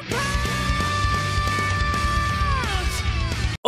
Bye.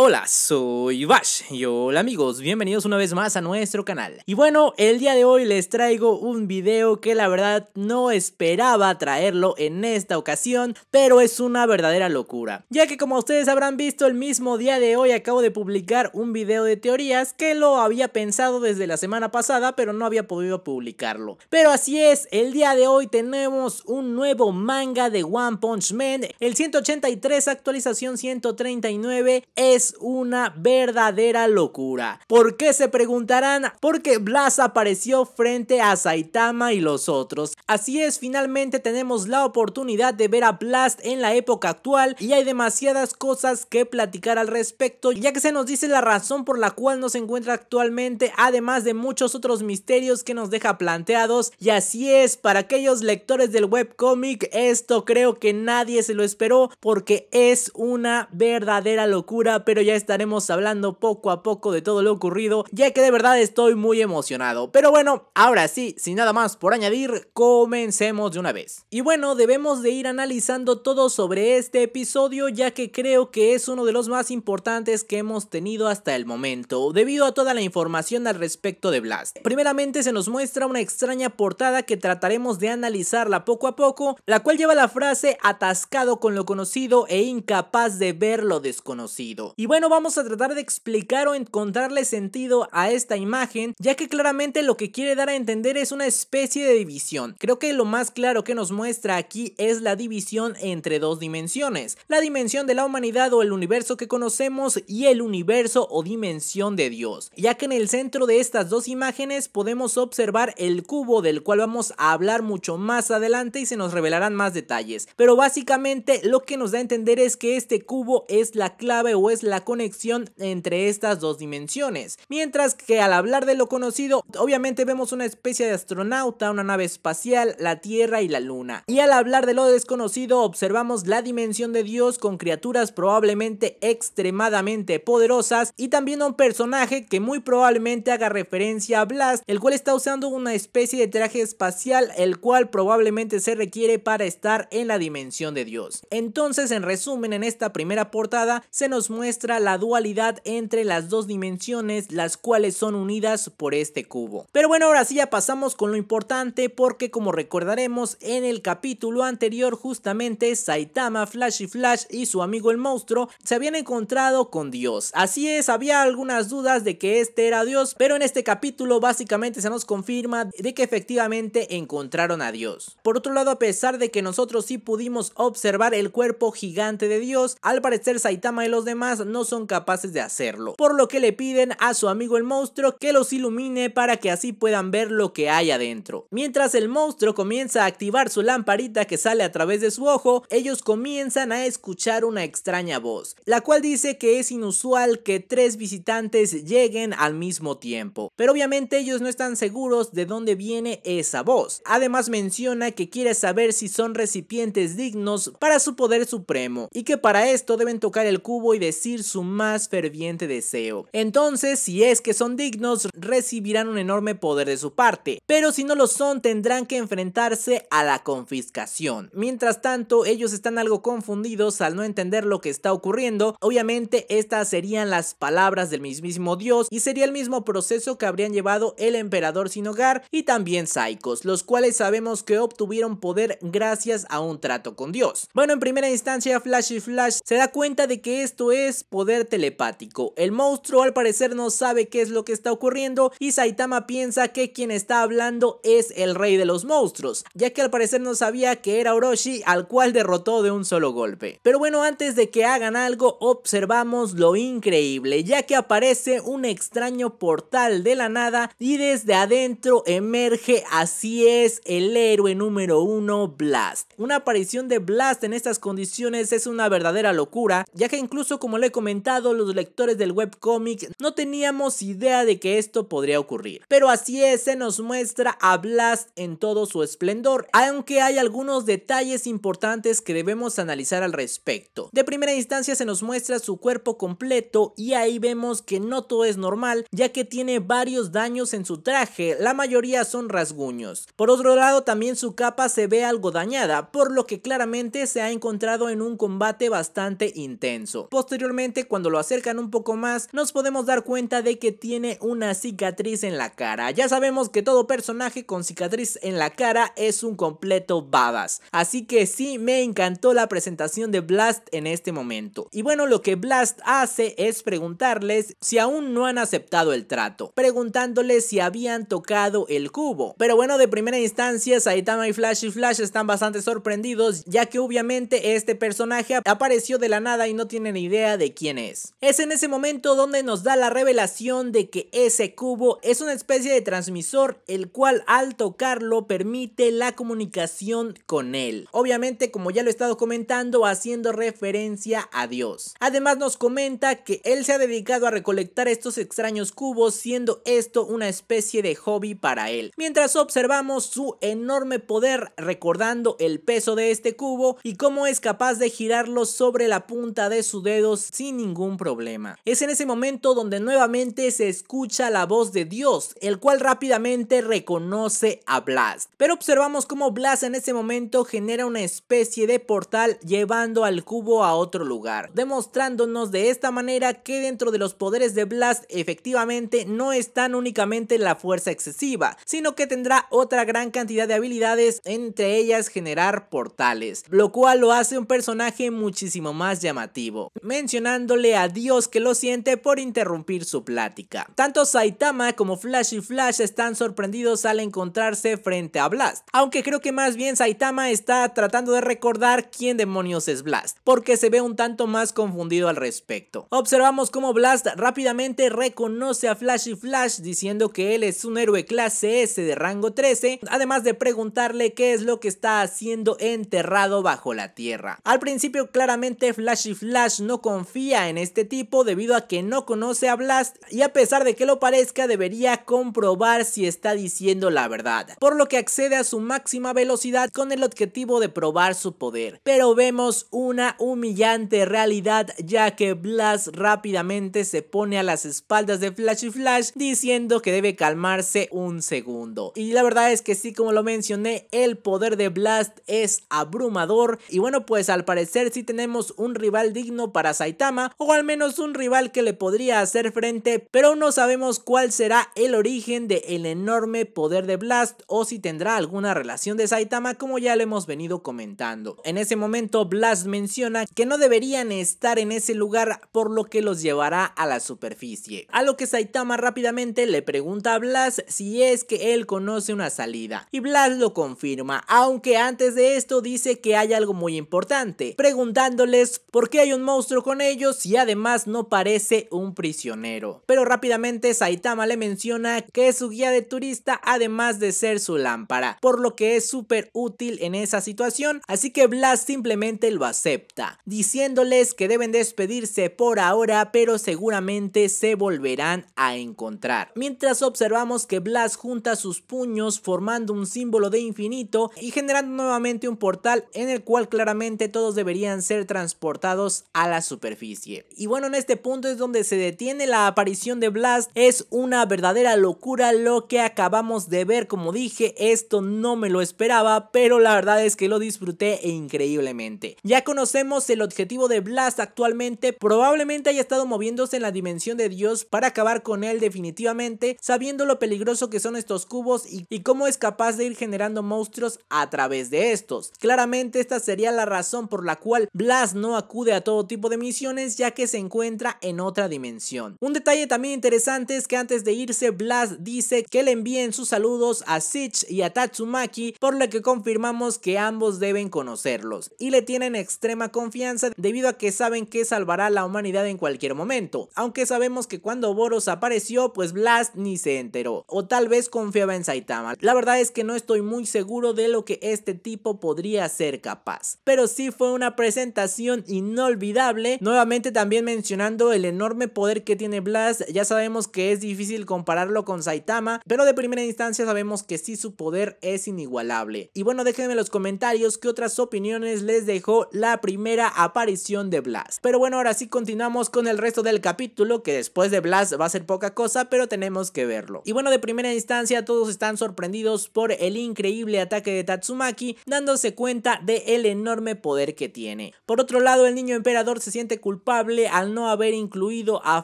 Hola, soy Bash y hola amigos, bienvenidos una vez más a nuestro canal. Y bueno, el día de hoy les traigo un video que la verdad no esperaba traerlo en esta ocasión, pero es una verdadera locura. Ya que como ustedes habrán visto, el mismo día de hoy acabo de publicar un video de teorías que lo había pensado desde la semana pasada, pero no había podido publicarlo. Pero así es, el día de hoy tenemos un nuevo manga de One Punch Man, el 183 actualización 139 es una verdadera locura. ¿Por qué se preguntarán? Porque Blast apareció frente a Saitama y los otros. Así es, finalmente tenemos la oportunidad de ver a Blast en la época actual y hay demasiadas cosas que platicar al respecto ya que se nos dice la razón por la cual no se encuentra actualmente además de muchos otros misterios que nos deja planteados y así es, para aquellos lectores del webcomic esto creo que nadie se lo esperó porque es una verdadera locura pero ya estaremos hablando poco a poco de todo lo ocurrido, ya que de verdad estoy muy emocionado. Pero bueno, ahora sí, sin nada más por añadir, comencemos de una vez. Y bueno, debemos de ir analizando todo sobre este episodio, ya que creo que es uno de los más importantes que hemos tenido hasta el momento, debido a toda la información al respecto de Blast. Primeramente se nos muestra una extraña portada que trataremos de analizarla poco a poco, la cual lleva la frase atascado con lo conocido e incapaz de ver lo desconocido. Y bueno, vamos a tratar de explicar o encontrarle sentido a esta imagen, ya que claramente lo que quiere dar a entender es una especie de división. Creo que lo más claro que nos muestra aquí es la división entre dos dimensiones, la dimensión de la humanidad o el universo que conocemos y el universo o dimensión de Dios, ya que en el centro de estas dos imágenes podemos observar el cubo del cual vamos a hablar mucho más adelante y se nos revelarán más detalles, pero básicamente lo que nos da a entender es que este cubo es la clave o es la la conexión entre estas dos dimensiones. Mientras que al hablar de lo conocido, obviamente vemos una especie de astronauta, una nave espacial, la Tierra y la Luna. Y al hablar de lo desconocido, observamos la dimensión de Dios con criaturas probablemente extremadamente poderosas y también un personaje que muy probablemente haga referencia a Blast, el cual está usando una especie de traje espacial, el cual probablemente se requiere para estar en la dimensión de Dios. Entonces, en resumen, en esta primera portada se nos muestra la dualidad entre las dos dimensiones, las cuales son unidas por este cubo. Pero bueno, ahora sí ya pasamos con lo importante, porque como recordaremos en el capítulo anterior, justamente Saitama, Flash y Flash y su amigo el monstruo se habían encontrado con Dios. Así es, había algunas dudas de que este era Dios, pero en este capítulo básicamente se nos confirma de que efectivamente encontraron a Dios. Por otro lado, a pesar de que nosotros sí pudimos observar el cuerpo gigante de Dios, al parecer Saitama y los demás no son capaces de hacerlo, por lo que le piden a su amigo el monstruo que los ilumine para que así puedan ver lo que hay adentro. Mientras el monstruo comienza a activar su lamparita que sale a través de su ojo, ellos comienzan a escuchar una extraña voz, la cual dice que es inusual que tres visitantes lleguen al mismo tiempo, pero obviamente ellos no están seguros de dónde viene esa voz. Además menciona que quiere saber si son recipientes dignos para su poder supremo y que para esto deben tocar el cubo y decir su más ferviente deseo. Entonces, si es que son dignos, recibirán un enorme poder de su parte, pero si no lo son, tendrán que enfrentarse a la confiscación. Mientras tanto, ellos están algo confundidos al no entender lo que está ocurriendo. Obviamente, estas serían las palabras del mismísimo dios y sería el mismo proceso que habrían llevado el emperador sin hogar y también Saicos, los cuales sabemos que obtuvieron poder gracias a un trato con Dios. Bueno, en primera instancia, Flash y Flash se da cuenta de que esto es poder telepático. El monstruo al parecer no sabe qué es lo que está ocurriendo y Saitama piensa que quien está hablando es el rey de los monstruos, ya que al parecer no sabía que era Orochi al cual derrotó de un solo golpe. Pero bueno, antes de que hagan algo, observamos lo increíble, ya que aparece un extraño portal de la nada y desde adentro emerge, así es, el héroe número uno, Blast. Una aparición de Blast en estas condiciones es una verdadera locura, ya que incluso como le he comentado los lectores del webcomic, no teníamos idea de que esto podría ocurrir. Pero así es, se nos muestra a Blast en todo su esplendor, aunque hay algunos detalles importantes que debemos analizar al respecto. De primera instancia se nos muestra su cuerpo completo y ahí vemos que no todo es normal, ya que tiene varios daños en su traje, la mayoría son rasguños. Por otro lado, también su capa se ve algo dañada, por lo que claramente se ha encontrado en un combate bastante intenso. Posteriormente cuando lo acercan un poco más, nos podemos dar cuenta de que tiene una cicatriz en la cara. Ya sabemos que todo personaje con cicatriz en la cara es un completo babas. Así que sí, me encantó la presentación de Blast en este momento. Y bueno, lo que Blast hace es preguntarles si aún no han aceptado el trato, preguntándoles si habían tocado el cubo. Pero bueno, de primera instancia, Saitama y Flash y Flash están bastante sorprendidos, ya que obviamente este personaje apareció de la nada y no tienen idea de quién es. Es en ese momento donde nos da la revelación de que ese cubo es una especie de transmisor el cual al tocarlo permite la comunicación con él. Obviamente como ya lo he estado comentando haciendo referencia a Dios. Además nos comenta que él se ha dedicado a recolectar estos extraños cubos siendo esto una especie de hobby para él. Mientras observamos su enorme poder recordando el peso de este cubo y cómo es capaz de girarlo sobre la punta de su dedo ningún problema. Es en ese momento donde nuevamente se escucha la voz de Dios, el cual rápidamente reconoce a Blast. Pero observamos cómo Blast en ese momento genera una especie de portal llevando al cubo a otro lugar, demostrándonos de esta manera que dentro de los poderes de Blast efectivamente no están únicamente la fuerza excesiva, sino que tendrá otra gran cantidad de habilidades, entre ellas generar portales, lo cual lo hace un personaje muchísimo más llamativo. Mencionar a Dios que lo siente por interrumpir su plática. Tanto Saitama como Flash y Flash están sorprendidos al encontrarse frente a Blast, aunque creo que más bien Saitama está tratando de recordar quién demonios es Blast, porque se ve un tanto más confundido al respecto. Observamos cómo Blast rápidamente reconoce a Flash y Flash diciendo que él es un héroe clase S de rango 13, además de preguntarle qué es lo que está haciendo enterrado bajo la tierra. Al principio claramente Flash y Flash no confía en este tipo debido a que no conoce a Blast y a pesar de que lo parezca debería comprobar si está diciendo la verdad, por lo que accede a su máxima velocidad con el objetivo de probar su poder. Pero vemos una humillante realidad ya que Blast rápidamente se pone a las espaldas de Flash y Flash diciendo que debe calmarse un segundo. Y la verdad es que sí, como lo mencioné, el poder de Blast es abrumador y bueno pues al parecer sí tenemos un rival digno para Saitama o al menos un rival que le podría hacer frente, pero no sabemos cuál será el origen del el enorme poder de Blast o si tendrá alguna relación de Saitama como ya lo hemos venido comentando. En ese momento Blast menciona que no deberían estar en ese lugar por lo que los llevará a la superficie, a lo que Saitama rápidamente le pregunta a Blast si es que él conoce una salida y Blast lo confirma, aunque antes de esto dice que hay algo muy importante, preguntándoles por qué hay un monstruo con ellos y además no parece un prisionero. Pero rápidamente Saitama le menciona que es su guía de turista además de ser su lámpara, por lo que es súper útil en esa situación, así que Blast simplemente lo acepta, diciéndoles que deben despedirse por ahora pero seguramente se volverán a encontrar. Mientras observamos que Blast junta sus puños formando un símbolo de infinito y generando nuevamente un portal en el cual claramente todos deberían ser transportados a la superficie. Y bueno, en este punto es donde se detiene la aparición de Blast. Es una verdadera locura lo que acabamos de ver. Como dije, esto no me lo esperaba, pero la verdad es que lo disfruté increíblemente. Ya conocemos el objetivo de Blast actualmente. Probablemente haya estado moviéndose en la dimensión de Dios para acabar con él definitivamente, sabiendo lo peligroso que son estos cubos y, y cómo es capaz de ir generando monstruos a través de estos. Claramente esta sería la razón por la cual Blast no acude a todo tipo de misiones ya que se encuentra en otra dimensión. Un detalle también interesante es que antes de irse Blast dice que le envíen sus saludos a Sitch y a Tatsumaki por lo que confirmamos que ambos deben conocerlos y le tienen extrema confianza debido a que saben que salvará a la humanidad en cualquier momento, aunque sabemos que cuando Boros apareció pues Blast ni se enteró o tal vez confiaba en Saitama. La verdad es que no estoy muy seguro de lo que este tipo podría ser capaz, pero sí fue una presentación inolvidable, nueva también mencionando el enorme poder que tiene Blast, ya sabemos que es difícil compararlo con Saitama, pero de primera instancia sabemos que sí su poder es inigualable. Y bueno, déjenme en los comentarios qué otras opiniones les dejó la primera aparición de Blast. Pero bueno, ahora sí continuamos con el resto del capítulo, que después de Blast va a ser poca cosa, pero tenemos que verlo. Y bueno, de primera instancia todos están sorprendidos por el increíble ataque de Tatsumaki, dándose cuenta del el enorme poder que tiene. Por otro lado, el niño emperador se siente culpable culpable al no haber incluido a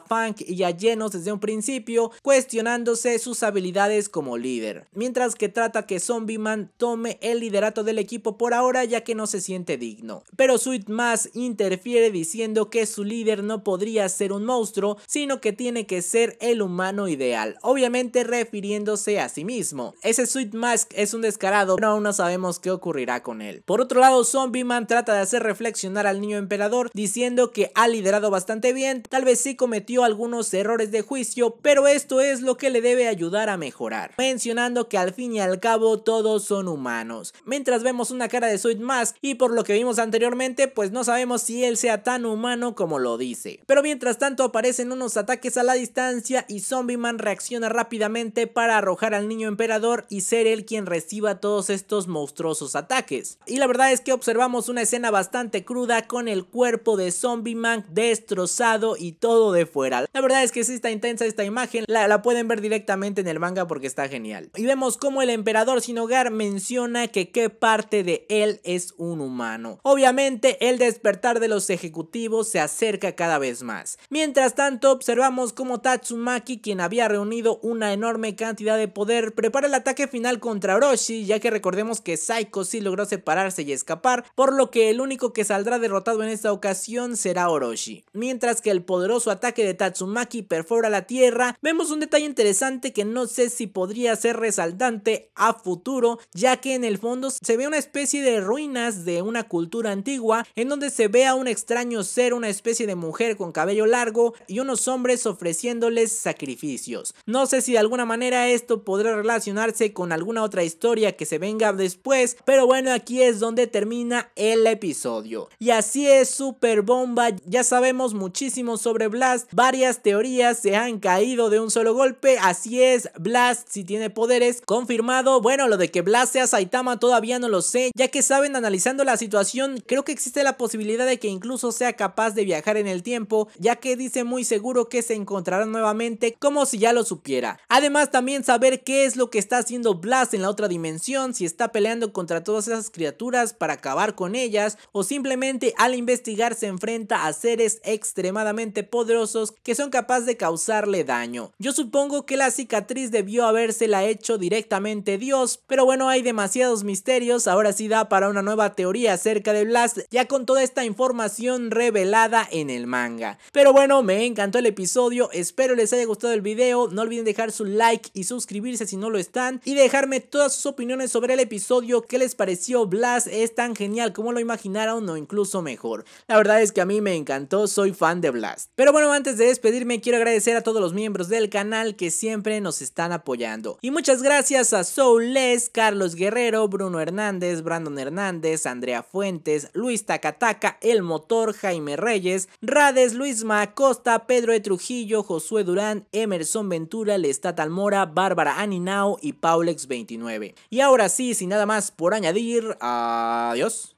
Funk y a Genos desde un principio, cuestionándose sus habilidades como líder. Mientras que trata que Zombie Man tome el liderato del equipo por ahora ya que no se siente digno. Pero Sweet Mask interfiere diciendo que su líder no podría ser un monstruo, sino que tiene que ser el humano ideal, obviamente refiriéndose a sí mismo. Ese Sweet Mask es un descarado, pero aún no sabemos qué ocurrirá con él. Por otro lado, Zombie Man trata de hacer reflexionar al niño emperador diciendo que ha liderado bastante bien, tal vez sí cometió algunos errores de juicio, pero esto es lo que le debe ayudar a mejorar, mencionando que al fin y al cabo todos son humanos. Mientras vemos una cara de Sweet más y por lo que vimos anteriormente, pues no sabemos si él sea tan humano como lo dice. Pero mientras tanto aparecen unos ataques a la distancia y Zombie Man reacciona rápidamente para arrojar al niño emperador y ser él quien reciba todos estos monstruosos ataques. Y la verdad es que observamos una escena bastante cruda con el cuerpo de Zombie Man destrozado y todo de fuera. La verdad es que sí está intensa esta imagen, la, pueden ver directamente en el manga porque está genial. Y vemos cómo el emperador sin hogar menciona que qué parte de él es un humano. Obviamente el despertar de los ejecutivos se acerca cada vez más. Mientras tanto observamos cómo Tatsumaki, quien había reunido una enorme cantidad de poder, prepara el ataque final contra Orochi, ya que recordemos que Saiko sí logró separarse y escapar, por lo que el único que saldrá derrotado en esta ocasión será Orochi. Mientras que el poderoso ataque de Tatsumaki perfora la tierra, vemos un detalle interesante que no sé si podría ser resaltante a futuro, ya que en el fondo se ve una especie de ruinas de una cultura antigua, en donde se ve a un extraño ser, una especie de mujer con cabello largo y unos hombres ofreciéndoles sacrificios. No sé si de alguna manera esto podrá relacionarse con alguna otra historia que se venga después, pero bueno, aquí es donde termina el episodio. Y así es Super Bomba ya sabemos muchísimo sobre Blast, varias teorías se han caído de un solo golpe, así es, Blast si tiene poderes, confirmado, bueno, lo de que Blast sea Saitama todavía no lo sé, ya que saben, analizando la situación, creo que existe la posibilidad de que incluso sea capaz de viajar en el tiempo, ya que dice muy seguro que se encontrará nuevamente como si ya lo supiera. Además también saber qué es lo que está haciendo Blast en la otra dimensión, si está peleando contra todas esas criaturas para acabar con ellas, o simplemente al investigar se enfrenta a seres extremadamente poderosos que son capaces de causarle daño. Yo supongo que la cicatriz debió habérsela hecho directamente Dios, pero bueno, hay demasiados misterios, ahora sí da para una nueva teoría acerca de Blast, ya con toda esta información revelada en el manga. Pero bueno, me encantó el episodio, espero les haya gustado el video, no olviden dejar su like y suscribirse si no lo están, y dejarme todas sus opiniones sobre el episodio, qué les pareció Blast, es tan genial como lo imaginaron o incluso mejor. La verdad es que a mí me encantó, soy fan de Blast. Pero bueno, antes de despedirme quiero agradecer a todos los miembros del canal que siempre nos están apoyando. Y muchas gracias a Les, Carlos Guerrero, Bruno Hernández, Brandon Hernández, Andrea Fuentes, Luis Tacataca, El Motor, Jaime Reyes, Rades, Luis Macosta, Pedro de Trujillo, Josué Durán, Emerson Ventura, Lestat Almora, Bárbara Aninao y Paulex29. Y ahora sí, sin nada más por añadir, adiós.